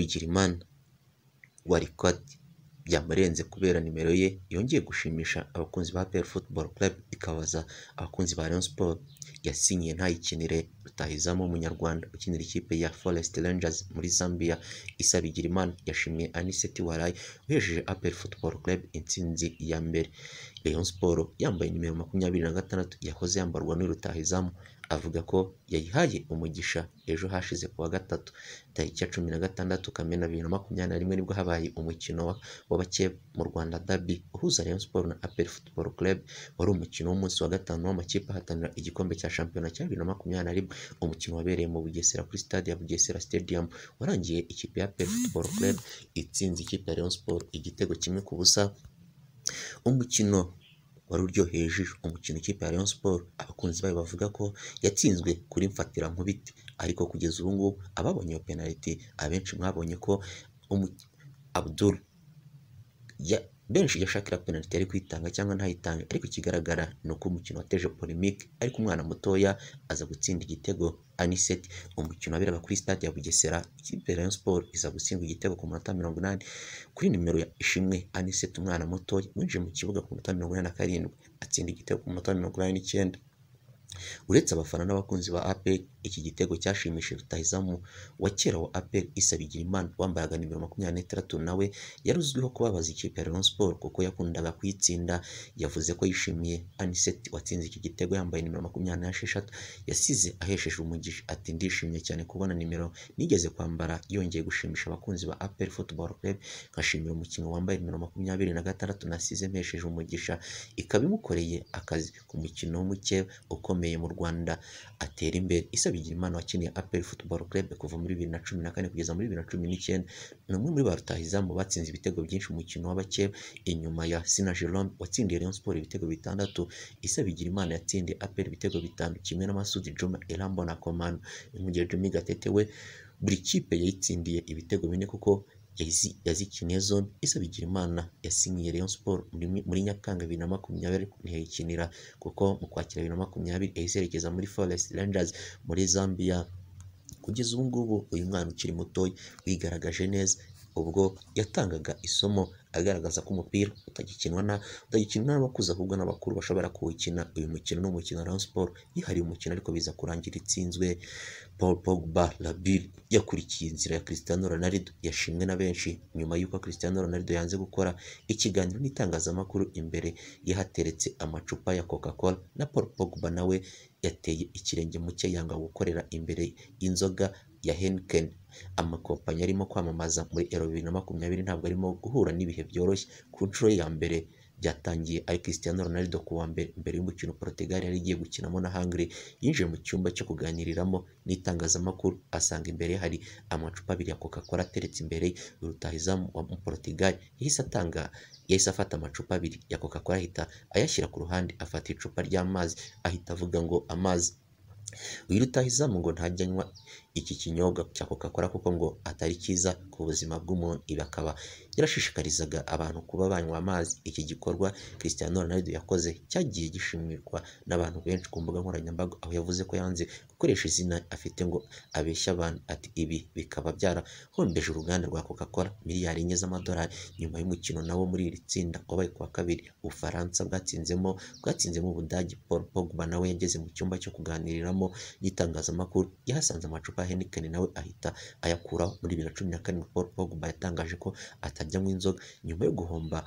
Bigirimana wariko ati byamurenze kubera nimero ye yongeye gushimisha abakunzi ba APR Football Club ikabaza abakunzi ba Rayon Sports yasinyiye ntayikinire rutahizamo w'umunyarwanda ukinira ikipe ya Forest Rangers muri Zambia Issa Bigirimana yashimiye Anicet Warayi uhejeje APR Football Club intsinzi ya mbere Rayon Sports yambaye nimero makumyabiri na gatandatu yahoze yambarwa n'uyu rutahizamu avuga ko yayihaye umugisha ejo hashize ku wa gatatu tariki ya cumi na gatandatu kamena bibiri na makumyabiri na rimwe nibwo habaye umukino w'abake mu Rwanda Derby uhuza Rayon Sports na APR Football Club wari umukino w'umunsi wa gatanu w'amakipe ahatanira igikombe cya shampiyona cya bibiri na makumyabiri na rimwe umukino wabereye mu Bugesera kuri stade ya Bugesera Stadium warangiye ikipe ya APR Football Club itsinze ikipe ya Rayon Sports igitego kimwe ku busa umukino wari uryoheye ijisho umukino ikipe ya Rayon Sports abakunzi bayo bavuga ko yatsinzwe kuri mfatira nkubiti ariko kugeza ubu ngubu ababonye iyo penaliti abenshi mwabonye ko Abdul benshi yashakira penaliti ari kwitanga cyangwa ntayitange ariko ikigaragara ni uko umukino wateje polemique ariko umwana mutoya aza gutsinda igitego aniseti umukino waberaga kuri sitade ya Bugesera ikipe ya Rayon Sports iza gutsindwa igitego ku munota mirongo inani kuri nimero ya Ishimwe Aniseti umwana mutoya winjiye mu kibuga ku munota mirongo inani na karindwi atsinda igitego ku munota mirongo inani n'icyenda uretse abafana n'abakunzi ba APR Iki gitego cyashimishije rutahizamu wa kera wa APR Issa Bigirimana wambaraga nimero makumyabiri n'itandatu nawe yari uzwiho kubabaza ikipe ya Rayon Sports kuko yakundaga kuyitsinda yavuze ko yishimiye Anisset watsinze iki gitego yambaye nimero makumyabiri n'esheshatu yasize ahesheje umugisha ati ndishimye cyane kubona nimero nigeze kwambara yongeye gushimisha abakunzi ba APR Football Club nkashimira umukinnyi wambaye nimero makumyabiri na gatandatu nasize mpesheje umugisha ikaba imukoreye akazi ku mukino w'umukeba ukomeye mu Rwanda atera imbere Issa Bigirimana wakiniye APR Football Club kuva muri bibiri na cumi na kane kugeza muri bibiri na cumi n'icyenda ni umwe muri ba rutahizamu batsinze ibitego byinshi mu mukino w'abakeba inyuma ya Sina Jerome watsindiye Rayon Sports ibitego bitandatu Issa Bigirimana yatsindiye APR ibitego bitanu kimwe na Juma Elambo na Komano mu gihe Jimmy Gatete we buri kipe yayitsindiye ibitego bine kuko yazikinye zone Issa Bigirimana yasinyiye Rayon Sports muri Nyakanga bibiri na makumyabiri ntiyayikinira kuko mu kwakira bibiri na makumyabiri yahise yerekeza muri Forest Rangers muri Zambia kugeza ubu ngubu uyu mwana ukiri mutoya wigaragaje neza ubwo yatangaga isomo agaragaza ko umupira utagikinwa na utagikinwa n'abakuze ahubwo n'abakuru bashobora kuwukina uyu mukino ni umukino Rayon Sports yihariye umukino ariko biza kurangira itsinzwe Paul Pogba Rabill yakurikiye inzira ya Cristiano Ronaldo yashimwe na benshi nyuma y'uko Cristiano Ronaldo yanze gukora ikiganiro n'itangazamakuru imbere yahateretse amacupa ya Coca-Cola na Paul Pogba nawe yateye ikirenge mu cye yanga gukorera imbere inzoga ya Heineken, amakompanyi arimo kwamamaza muri ero bibiri na makumyabiri ntabwo arimo guhura n'ibihe byoroshye, ku nshuro ya mbere byatangiye ari Cristiano Ronaldo ku wa mbere, mbere y'umukino Portugal yari igiye gukinamo na Hungary, yinjiye mu cyumba cyo kuganiriramo n'itangazamakuru, asanga imbere hari amacupa abiri ya Coca-Cola ateretse imbere ye, wa Portugal yahise atanga yahise afata amacupa abiri ya Coca-Cola ahita ayashyira ku ruhande, afata icupa ry'amazi ahita avuga ngo amazi, uyu rutahizamu ngo ntajya anywa iki kinyobwa cya coca cola kuko ngo atari cyiza ku buzima bw'umuntu, bakaba yarashishikarizaga abantu kuba banywa amazi, iki gikorwa Cristiano Ronaldo yakoze cyagiye gishimirwa n'abantu benshi ku mbuga nkoranyambaga, aho yavuze ko yanze gukoresha izina afite ngo abeshye abantu, ati ibi bikaba byarahombeje uruganda rwa coca cola miliyari enye z'amadolari, nyuma y'umukino nawo muri iri tsinda wabaye kuwa kabiri Ubufaransa bwatsinzemo, bwatsinzemo Ubudage, Paul Pogba nawe yageze mu cyumba cyo kuganiriramo n'itangazamakuru yahasanze amacupa Heineken nawe ahita ayakura muri bibiri na cumi na karindwi Paul Pogba yatangaje ko atajyanywa inzoga nyuma yo guhomba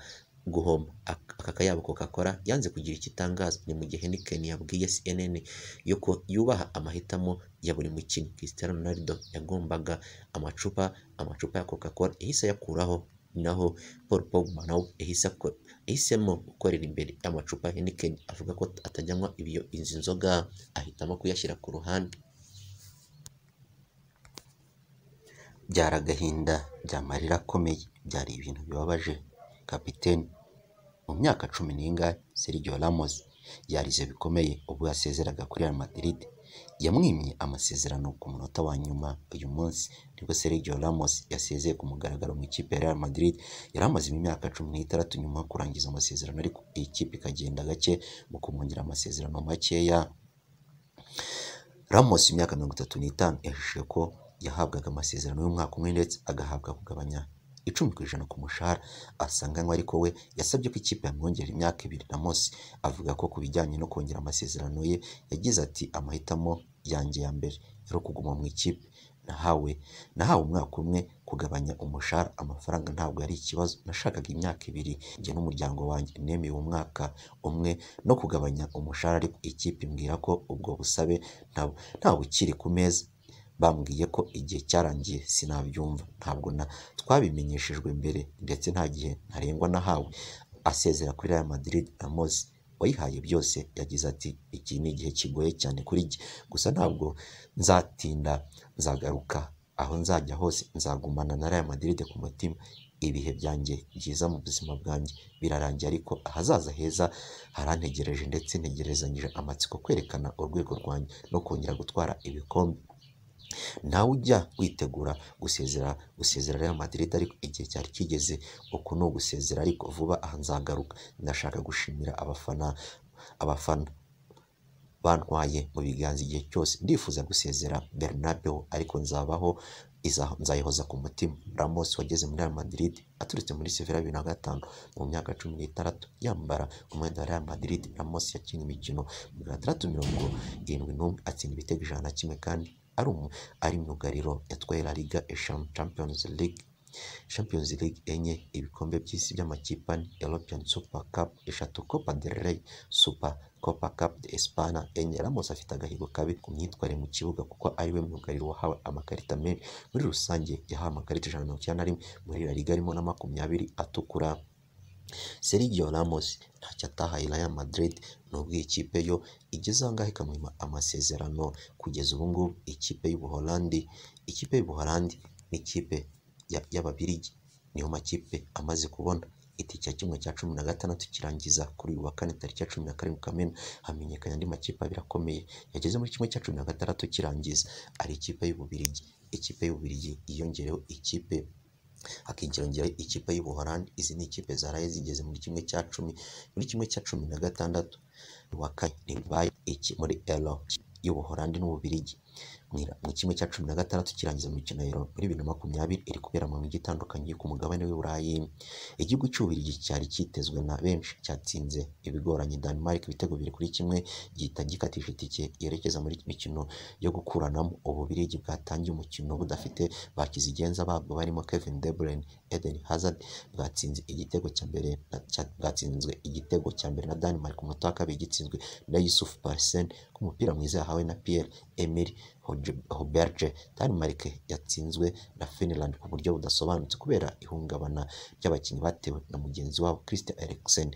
guhoma aka kayabo coca cola yanze kugira icyo itangaza ni mu gihe Heineken yabwiye CNN yo yubaha amahitamo ya buri mukinnyi Cristiano Ronaldo yagombaga amacupa amacupa ya coca cola yahise ayakuraho naho Paul Pogba nawe yahisemo gukorera imbere amacupa Heineken avuga ko atajyanywa izi nzoga ahitamo kuyashyira ku ruhande byari agahinda, byari akomeye, byari ibintu bibabaje kapiteni mu myaka cumi n'ingahe Sergio Ramos yarize bikomeye ubwo yasezeraga kuri Real Madrid, yamwimye amasezerano ku munota wa nyuma uyu munsi nibwo Sergio Ramos yasezeye ku mugaragaro mu ikipe ya Real Madrid, yari amazemo imyaka cumi n'itandatu nyuma yo kurangiza amasezerano ariko iyi kipe ikagenda gake mu kumwongerera amasezerano makeya. Ramos imyaka mirongo itatu n'itanu yahishije ko yahabwaga amasezerano y'umwaka umwe ndetse agahabwa kugabanya icumi ku ijana ku mushahara asanganywe ariko we yasabye ko ikipe yamwongerera imyaka ibiri na munsi avuga ko ku bijyanye no kongera amasezerano ye yagize ati amahitamo yanjye ya mbere yari ukuguma mu ikipe nahawe nahawe umwaka umwe kugabanya umushahara amafaranga ntabwo yari ikibazo nashakaga imyaka ibiri njye n'umuryango wanjye nemeye umwaka umwe no kugabanya umushahara ariko ikipe imbwira ko ubwo busabe nta bukiri ku meza bambwiye ko igihe cyarangiye sinabyumva ntabwo na twabimenyeshejwe mbere ndetse nta gihe ntarengwa nahawe asezera kuri Real Madrid Ramos wayihaye byose yagize ati iki ni igihe kigoye cyane kuri jye gusa ntabwo nzatinda nzagaruka aho nzajya hose nzagumana na Real Madrid ku mutima ibihe byanjye byiza mu buzima bwanjye birarangiye ariko ahazaza heza harantegereje ndetse ntegerezanyije amatsiko kwerekana urwego rwanjye no kongera gutwara ibikombe Ntawe ujya witegura gusezera gusezera Real Madrid ariko igihe cyari kigeze uku ni ugusezera ariko vuba aha nzagaruka, ndashaka gushimira abafana abafana bantwaye mu biganza igihe cyose ndifuza gusezera Bernabeu ariko nzabaho nzayihoza ku mutima Ramos wageze muri Real Madrid aturutse muri Sevilla bibiri na gatanu mu myaka cumi n'itandatu yambara umwenda wa Real Madrid Ramos yakinnye imikino magana atandatu mirongo irindwi n'umwe atsinda ibitego ijana na kimwe kandi ari myugariro yatwaye La Liga eshanu Champions League, Champions League enye, ibikombe by'isi by'amakipe ane, European Super Cup eshatu, Copa del Rey, Super Copa Cup Espana enye, Ramos afite agahigo kabi ku myitwarire mu kibuga kuko ariwe myugariro wahawe amakarita menshi, muri rusange yahawe amakarita ijana na mirongo icyenda na rimwe, muri La Liga harimo na makumyabiri atukura. Sergio Ramos ntacyo atahaye Real Madrid nubwo iyi kipe yo igeze aha ngaha ikamuha amasezerano kugeza ubu ngubu ikipe y'Ubuholandi, ikipe y'Ubuholandi n'ikipe y'Ababiligi niyo makipe amaze kubona itike ya kimwe cya cumi na gatandatu kirangiza kuri uyu wa kane tariki ya cumi na karindwi Kamena hamenyekanye andi makipe abiri akomeye yageze muri kimwe cya cumi na gatandatu kirangiza ari ikipe y'Ububiligi, ikipe y'Ububiligi yiyongereyeho ikipe hakiyongeraho ikipe y’u Buholandi izi ni ikipe zaraye zigeze muri kimwe cya cumi, muri kimwe cya cumi na gatandatu, uwa kane ribaye iki muri Elo y'Ubuholandi n'Ububiligi. mu kimwe cya cumi na gatandatu kirangiza imikino muri bibiri na makumyabiri iri kubera mu mijyi itandukanye ku mugabane w'i Burayi igihugu cy'Ububiligi cyari cyitezwe na benshi cyatsinze ibigoranye Danimark ibitego bibiri kuri kimwe gihita gikatisha itike yerekeza muri mikino yo gukuranamo Ububiligi bwatangiye umukino budafite bakizigenza babwo barimo Kevin De Eden Hazard bwatsinze igitego cya mbere bwatsinzwe igitego cya mbere na Denmark ku wa kabiri gitsinzwe na Yusuf Paulsen ku mupira mwiza yahawe na Pierre Emery Hauberge Denmark yatsinzwe na Finland ku buryo budasobanutse kubera ihungabana ry'abakinnyi batewe na mugenzi wabo Christian Eriksen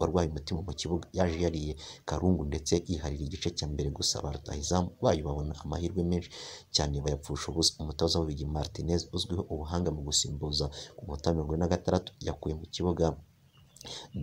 barwaye umutima mu kibuga yaje yariye karungu ndetse yiharira igice cya mbere gusa ba rutahizamu bayo babona amahirwe menshi cyane bayapfusha ubusa umutoza wubigi Martinez uzwiho ubuhanga mu gusimbuza ku munota wa mirongo ine na gatandatu yakuye mu kibuga.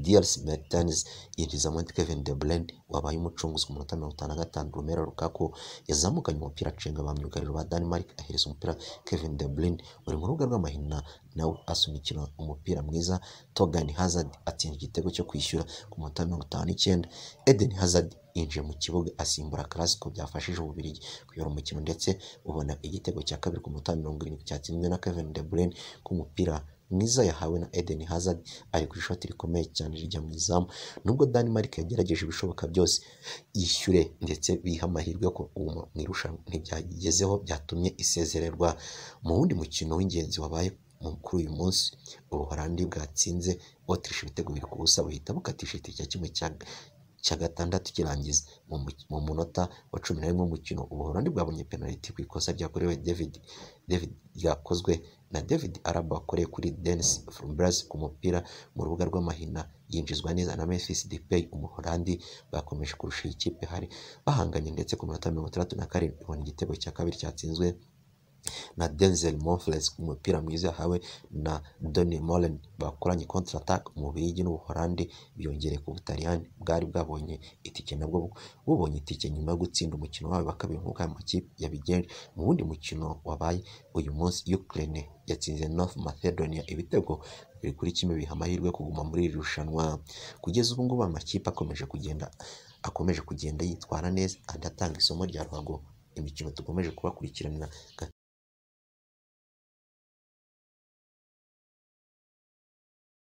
Diarisi Martinez yinjiza muri Kevin De Bruyne wabaye umucunguzi ku munota mirongo itanu na gatanu Romelu Lukaku yazamukanye umupira acenga ba myugariro ba Denmark ahereza umupira Kevin De Bruyne uri mu rubuga rw'amahina nawe asunikira umupira mwiza Togan Hazard atsinda igitego cyo kwishyura ku munota mirongo itanu n'icyenda Eden Hazard yinjiye mu kibuga asimbura Clasico byafashije Ububiligi kuyobora umukino ndetse ubona igitego cya kabiri ku munota mirongo irindwi cyatsinzwe na Kevin De Bruyne ku mupira mwiza yahawe na Eden Hazard ari ku ishoti rikomeye cyane rijya mu izamu nubwo Dani Denmark yagerageje ibishoboka byose yishyure ndetse biha amahirwe ko mu irushanwa ntibyagezeho byatumye isezererwa mu wundi mukino w'ingenzi wabaye kuri uyu munsi ubuholandi bwatsinze Autriche ibitego biri ku busa buhita bukatisha itike kimwe cya gatandatu kirangiza mu munota wa cumi na rimwe w'umukino ubuholandi bwabonye penaliti ku ikosa ryakorewe David David yakozwe na david araba wakoreye kuri denise furumburasi ku mupira mu rubuga rw'amahina yinjizwa neza na memphis depay umuholandi bakomeje kurusha iyi kipe hari bahanganye ndetse ku minota mirongo itandatu na karindwi ibona igitego cya kabiri cyatsinzwe na Denzel Monfils umupira mwiza yahawe na Donny Molen bakoranye kontra attack mu Bubiligi n'Ubuholandi biyongereye ku Butaliyani bwari bwabonye itike nabwo bubonye itike nyuma yo gutsinda umukino wayo wa kabiri nk'uko aya makipe yabigenje mu wundi mukino wabaye uyu munsi Ukraine yatsinze North Macedonia ibitego biri kuri kimwe biha amahirwe kuguma muri iri rushanwa kugeza ubu ngubu amakipe akomeje kugenda akomeje kugenda yitwara neza andi atanga isomo rya ruhago imikino dukomeje kubakurikiranira